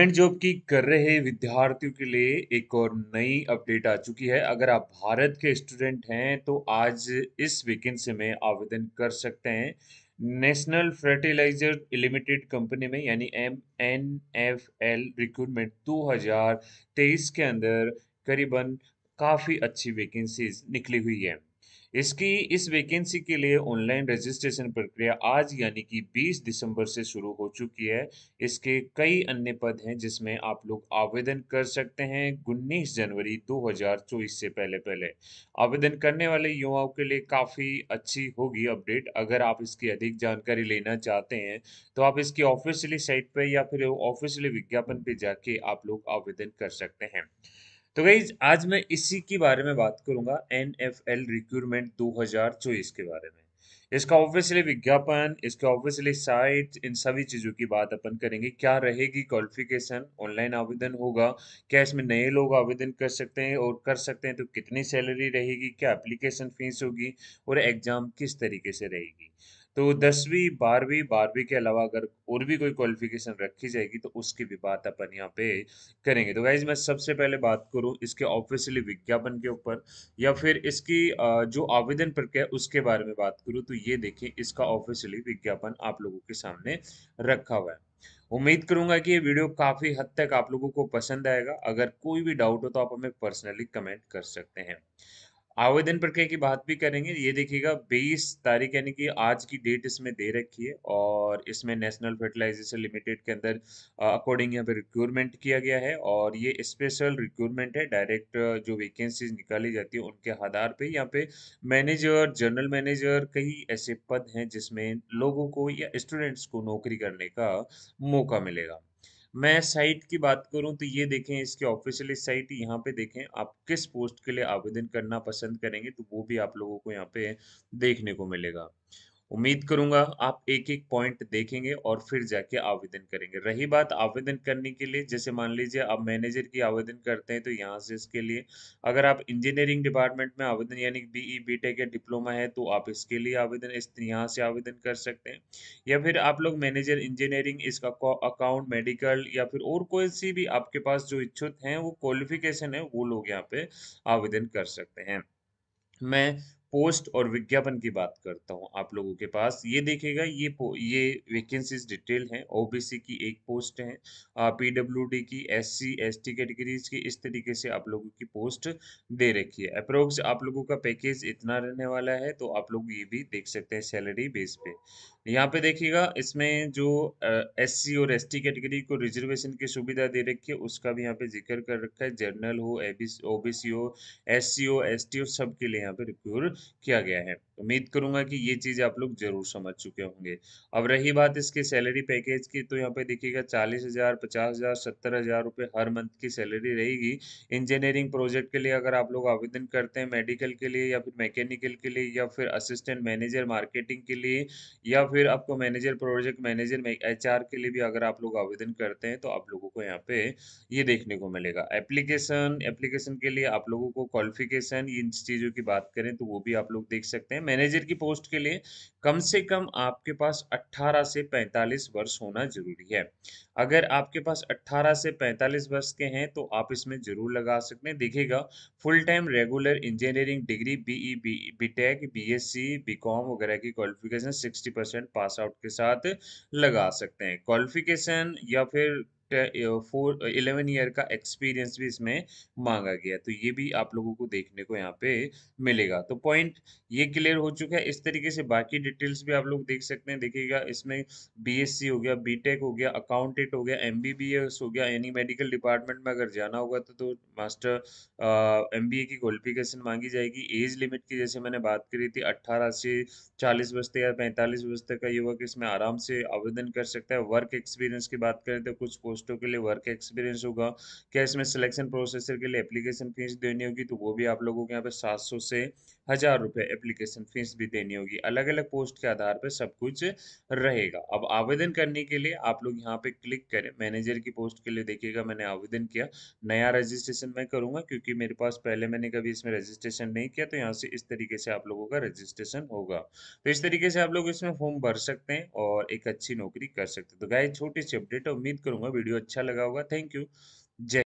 government job की कर रहे विद्यार्थियों के लिए एक और नई अपडेट आ चुकी है अगर आप भारत के स्टूडेंट हैं तो आज इस वैकेंसी में आवेदन कर सकते हैं नेशनल फर्टिलाइजर लिमिटेड कंपनी में यानी M N F L recruitment तेईस के अंदर करीबन काफ़ी अच्छी वैकेंसीज निकली हुई है इसकी इस वैकेंसी के लिए ऑनलाइन रजिस्ट्रेशन प्रक्रिया आज यानी कि 20 दिसंबर से शुरू हो चुकी है इसके कई अन्य पद हैं जिसमें आप लोग आवेदन कर सकते हैं उन्नीस जनवरी 2024 से पहले पहले आवेदन करने वाले युवाओं के लिए काफ़ी अच्छी होगी अपडेट अगर आप इसकी अधिक जानकारी लेना चाहते हैं तो आप इसकी ऑफिशियली साइट पर या फिर ऑफिशियली विज्ञापन पर जाके आप लोग आवेदन कर सकते हैं तो गई आज मैं इसी के बारे में बात करूंगा एन एफ एल रिक्रूटमेंट दो हजार चौबीस के बारे में इसका ऑब्वियसली विज्ञापन इसका ऑब्वियसली साइट इन सभी चीज़ों की बात अपन करेंगे क्या रहेगी क्वालिफिकेशन ऑनलाइन आवेदन होगा क्या इसमें नए लोग आवेदन कर सकते हैं और कर सकते हैं तो कितनी सैलरी रहेगी क्या एप्लीकेशन फीस होगी और एग्ज़ाम किस तरीके से रहेगी तो दसवीं बारहवीं बारहवीं के अलावा अगर और भी कोई क्वालिफिकेशन रखी जाएगी तो उसकी भी बात अपन यहाँ पे करेंगे तो गाइज मैं सबसे पहले बात करूँ इसके ऑफिशियली विज्ञापन के ऊपर या फिर इसकी जो आवेदन प्रक्रिया उसके बारे में बात करूँ तो ये देखें इसका ऑफिशियली विज्ञापन आप लोगों के सामने रखा हुआ है उम्मीद करूंगा कि ये वीडियो काफ़ी हद तक आप लोगों को पसंद आएगा अगर कोई भी डाउट हो तो आप हमें पर्सनली कमेंट कर सकते हैं आवेदन प्रक्रिया की बात भी करेंगे ये देखिएगा 20 तारीख यानी कि आज की डेट इसमें दे रखी है और इसमें नेशनल फर्टिलाइजेशन लिमिटेड के अंदर अकॉर्डिंग यहाँ पे रिक्रूटमेंट किया गया है और ये स्पेशल रिक्रूटमेंट है डायरेक्ट जो वैकेंसीज निकाली जाती है उनके आधार पे यहाँ पे मैनेजर जनरल मैनेजर कई ऐसे पद हैं जिसमें लोगों को या स्टूडेंट्स को नौकरी करने का मौका मिलेगा मैं साइट की बात करूं तो ये देखें इसके ऑफिशियल साइट यहाँ पे देखें आप किस पोस्ट के लिए आवेदन करना पसंद करेंगे तो वो भी आप लोगों को यहाँ पे देखने को मिलेगा उम्मीद करूंगा आप एक एक पॉइंट देखेंगे और फिर जाके आवेदन करेंगे रही बात आवेदन करने के लिए जैसे मान लीजिए आप मैनेजर की आवेदन करते हैं तो यहाँ से इसके लिए अगर आप इंजीनियरिंग डिपार्टमेंट में आवेदन यानी बीई बीटेक e, या डिप्लोमा है तो आप इसके लिए आवेदन इस यहाँ से आवेदन कर सकते हैं या फिर आप लोग मैनेजर इंजीनियरिंग इसका अकाउंट मेडिकल या फिर और कोई सी भी आपके पास जो इच्छुक हैं वो क्वालिफिकेशन है वो लोग यहाँ पे आवेदन कर सकते हैं मैं पोस्ट और विज्ञापन की बात करता हूँ आप लोगों के पास ये देखिएगा ये ये वैकेंसीज डिटेल हैं ओबीसी की एक पोस्ट है पीडब्ल्यूडी की एससी एसटी कैटेगरीज की इस तरीके से आप लोगों की पोस्ट दे रखी है अप्रोक्स आप लोगों का पैकेज इतना रहने वाला है तो आप लोग ये भी देख सकते हैं सैलरी बेस पे यहाँ पे देखिएगा इसमें जो एस सी और एस कैटेगरी को रिजर्वेशन की सुविधा दे रखी है उसका भी यहाँ पे जिक्र कर रखा है जनरल हो ए बी सी हो एस सी हो एस टी हो सब के लिए यहाँ पे रिक्योर किया गया है उम्मीद करूंगा कि ये चीज़ आप लोग जरूर समझ चुके होंगे अब रही बात इसके सैलरी पैकेज की तो यहाँ पे देखिएगा चालीस हज़ार पचास हज़ार सत्तर हज़ार रुपये हर मंथ की सैलरी रहेगी इंजीनियरिंग प्रोजेक्ट के लिए अगर आप लोग आवेदन करते हैं मेडिकल के लिए या फिर मैकेनिकल के लिए या फिर असिस्टेंट मैनेजर मार्केटिंग के लिए या फिर आपको मैनेजर प्रोजेक्ट मैनेजर एच के लिए भी अगर आप लोग आवेदन करते हैं तो आप लोगों को यहाँ पे ये देखने को मिलेगा एप्लीकेशन एप्लीकेशन के लिए आप लोगों को क्वालिफिकेशन इन चीज़ों की बात करें तो वो भी आप लोग देख सकते हैं मैनेजर की पोस्ट के लिए कम से कम आपके पास 18 से 45 वर्ष होना जरूरी है अगर आपके पास 18 से 45 वर्ष के हैं तो आप इसमें जरूर लगा सकते हैं देखिएगा full time regular engineering degree BE BTech BSc BCom वगैरह की क्वालिफिकेशन 60 परसेंट पास आउट के साथ लगा सकते हैं क्वालिफिकेशन या फिर फोर इलेवन ईयर का एक्सपीरियंस भी इसमें मांगा गया तो ये भी आप लोगों को देखने को यहाँ पे मिलेगा तो पॉइंट ये क्लियर हो चुका है इस तरीके से बाकी डिटेल्स भी आप लोग देख सकते हैं देखिएगा इसमें बीएससी हो गया बीटेक हो गया अकाउंटेंट हो गया एमबीबीएस हो गया यानी मेडिकल डिपार्टमेंट में अगर जाना होगा तो, तो मास्टर एम की क्वालिफिकेशन मांगी जाएगी एज लिमिट की जैसे मैंने बात करी थी अट्ठारह से चालीस वर्ष तक या पैंतालीस वर्ष तक का युवक इसमें आराम से आवेदन कर सकता है वर्क एक्सपीरियंस की बात करें तो कुछ पोस्टों के लिए वर्क एक्सपीरियंस होगा क्या इसमें सिलेक्शन प्रोसेसर के लिए एप्लीकेशन फीस देनी होगी तो वो भी आप लोगों के यहाँ पे सात सौ से हज़ार रुपये एप्लीकेशन फीस भी देनी होगी अलग अलग पोस्ट के आधार पर सब कुछ रहेगा अब आवेदन करने के लिए आप लोग यहाँ पे क्लिक करें मैनेजर की पोस्ट के लिए देखिएगा मैंने आवेदन किया नया रजिस्ट्रेशन मैं करूँगा क्योंकि मेरे पास पहले मैंने कभी इसमें रजिस्ट्रेशन नहीं किया तो यहाँ से इस तरीके से आप लोगों का रजिस्ट्रेशन होगा तो इस तरीके से आप लोग इसमें फॉर्म भर सकते हैं और एक अच्छी नौकरी कर सकते हैं तो गाय छोटी सी अपडेट उम्मीद करूंगा वीडियो वीडियो अच्छा लगा होगा थैंक यू जय